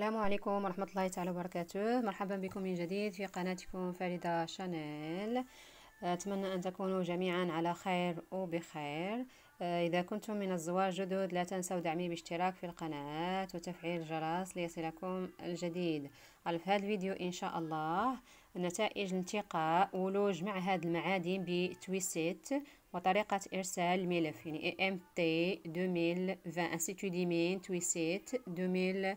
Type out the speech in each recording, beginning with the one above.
السلام عليكم ورحمة الله تعالى وبركاته مرحبا بكم من جديد في قناتكم فريدة شانيل أتمنى أن تكونوا جميعا على خير وبخير آه، إذا كنتم من الزوار جدد لا تنسوا دعمي باشتراك في القناة وتفعيل الجرس ليصلكم الجديد في هذا الفيديو إن شاء الله نتائج انتقاء ولوج مع المعادن بتويسيت وطريقة إرسال الملف يعني AMT 2020 انستوديمين تويسيت 2020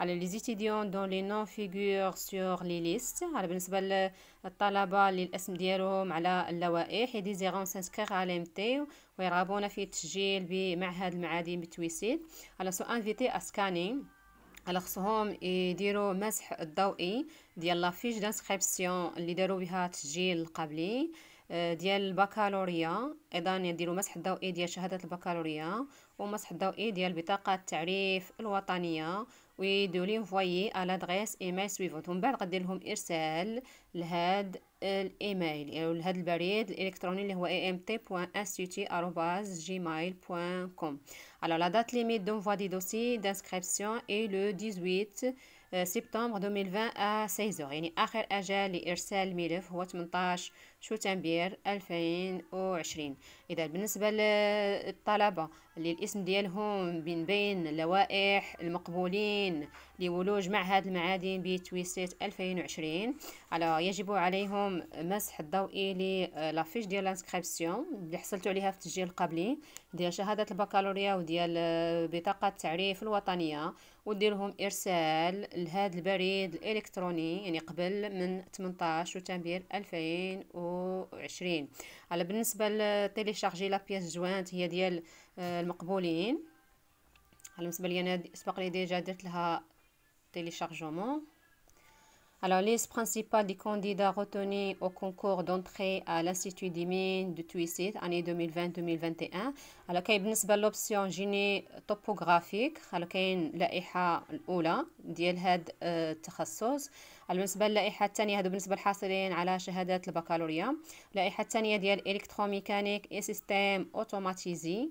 على لي زيتيديون دون لي نون فيغور سور لي ليست على بالنسبه للطلبه اللي الاسم ديالهم على اللوائح يديزيرون سانسكريغ على ام تي ويرغبون في التسجيل بمعهد المعادن بتويسيد على سو انفيتي اسكاني على خصهم يديروا مسح الضوئي ديال لافيش دانسكريبسيون اللي داروا بها التسجيل القبلي آه، ديال البكالوريا ايضا يديروا مسح الضوئي ديال شهاده البكالوريا ومسح الضوئي ديال بطاقه التعريف الوطنيه وي لي فوايي على ادريس ايميل سويفونت ومن بعد غدير لهم ارسال لهاد الايميل او يعني هذا البريد الالكتروني اللي هو amt.institut@gmail.com لا دات ليميت limite فوا دي دوسي دانسكريبسيون اي لو 18 سبتمبر 2020 ا 16 يعني اخر اجل لارسال الملف هو 18 شتنبر 2020 اذا بالنسبه للطلبه اللي الاسم ديالهم بين بين اللوائح المقبولين لولوج معهد المعادن بتويسيت 2020 على يجب عليهم لكم مسح الضوئي لافيش آه، ديال لانسكريبسيون اللي حصلتوا عليها في التسجيل القبلي ديال شهاده البكالوريا وديال آه، بطاقه التعريف الوطنيه لهم ارسال لهذا البريد الالكتروني يعني قبل من 18 وتنبير 2020 على بالنسبه لتيليشارجي لا بياس جوانت هي ديال آه، المقبولين على بالنسبه لي انا سبق لي ديجا درت لها تيليشارجمون Alors, liste principale des candidats retenus au concours d'entrée à l'Institut des mines de Tuisit, année 2020-2021. Alors, كاين بالنسبة l'option génie topographique. Alors, y a كاين اللائحة الأولى ديال هاد التخصص. بالنسبة للائحة الثانية هادو بالنسبة للحاصلين على شهادات البكالوريا. اللائحة الثانية ديال إلكتروميكانيك إي سيستيم أوتوماتيزي.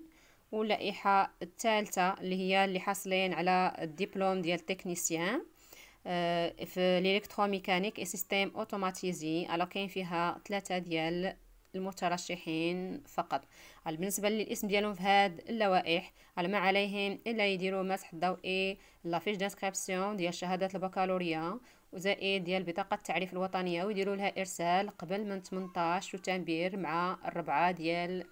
واللائحة الثالثة اللي هي اللي حاصلين على الدبلوم ديال تكنيسيان. آه، في الالكتروميكانيك سيستيم اوتوماتيزي على كاين فيها ثلاثه ديال المترشحين فقط بالنسبه للاسم ديالهم في هاد اللوائح على ما عليهم الا يديروا مسح الضوئي لافيش ديسكريبسيون ديال شهادة البكالوريا وزائد ديال بطاقه التعريف الوطنيه ويديروا لها ارسال قبل من 18 وتنبير مع الربعه ديال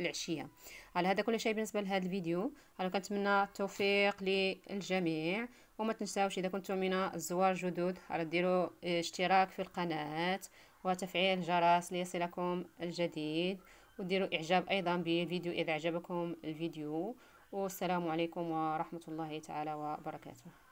العشيه على هذا كل شيء بالنسبه لهذا الفيديو انا كنتمنى التوفيق للجميع وما تنساوش اذا كنتم من الزوار جدد على ديروا اشتراك في القناه وتفعيل الجرس ليصلكم الجديد وديروا اعجاب ايضا بالفيديو اذا عجبكم الفيديو والسلام عليكم ورحمه الله تعالى وبركاته